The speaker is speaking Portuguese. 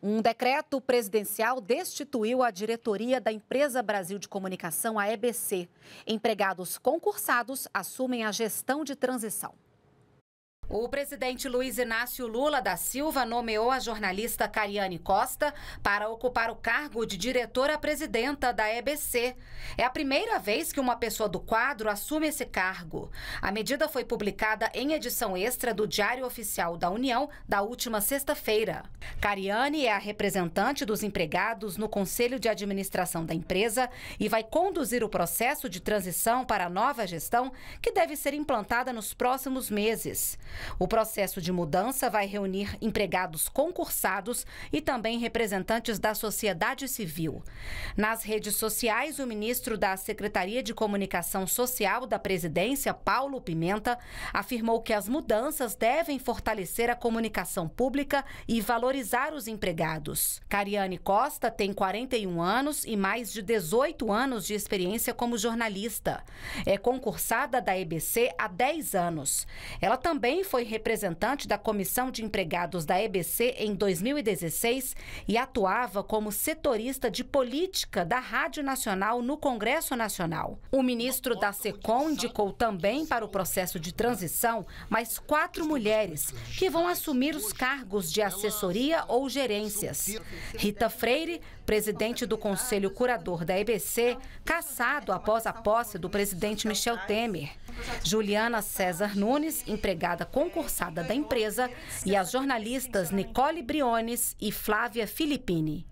Um decreto presidencial destituiu a diretoria da Empresa Brasil de Comunicação, a EBC. Empregados concursados assumem a gestão de transição. O presidente Luiz Inácio Lula da Silva nomeou a jornalista Cariane Costa para ocupar o cargo de diretora-presidenta da EBC. É a primeira vez que uma pessoa do quadro assume esse cargo. A medida foi publicada em edição extra do Diário Oficial da União da última sexta-feira. Cariane é a representante dos empregados no Conselho de Administração da empresa e vai conduzir o processo de transição para a nova gestão que deve ser implantada nos próximos meses. O processo de mudança vai reunir empregados concursados e também representantes da sociedade civil. Nas redes sociais, o ministro da Secretaria de Comunicação Social da presidência, Paulo Pimenta, afirmou que as mudanças devem fortalecer a comunicação pública e valorizar os empregados. Cariane Costa tem 41 anos e mais de 18 anos de experiência como jornalista. É concursada da EBC há 10 anos. Ela também foi representante da Comissão de Empregados da EBC em 2016 e atuava como setorista de política da Rádio Nacional no Congresso Nacional. O ministro da SECOM indicou também para o processo de transição mais quatro mulheres que vão assumir os cargos de assessoria ou gerências. Rita Freire, presidente do Conselho Curador da EBC, caçado após a posse do presidente Michel Temer. Juliana César Nunes, empregada concursada da empresa, e as jornalistas Nicole Briones e Flávia Filippini.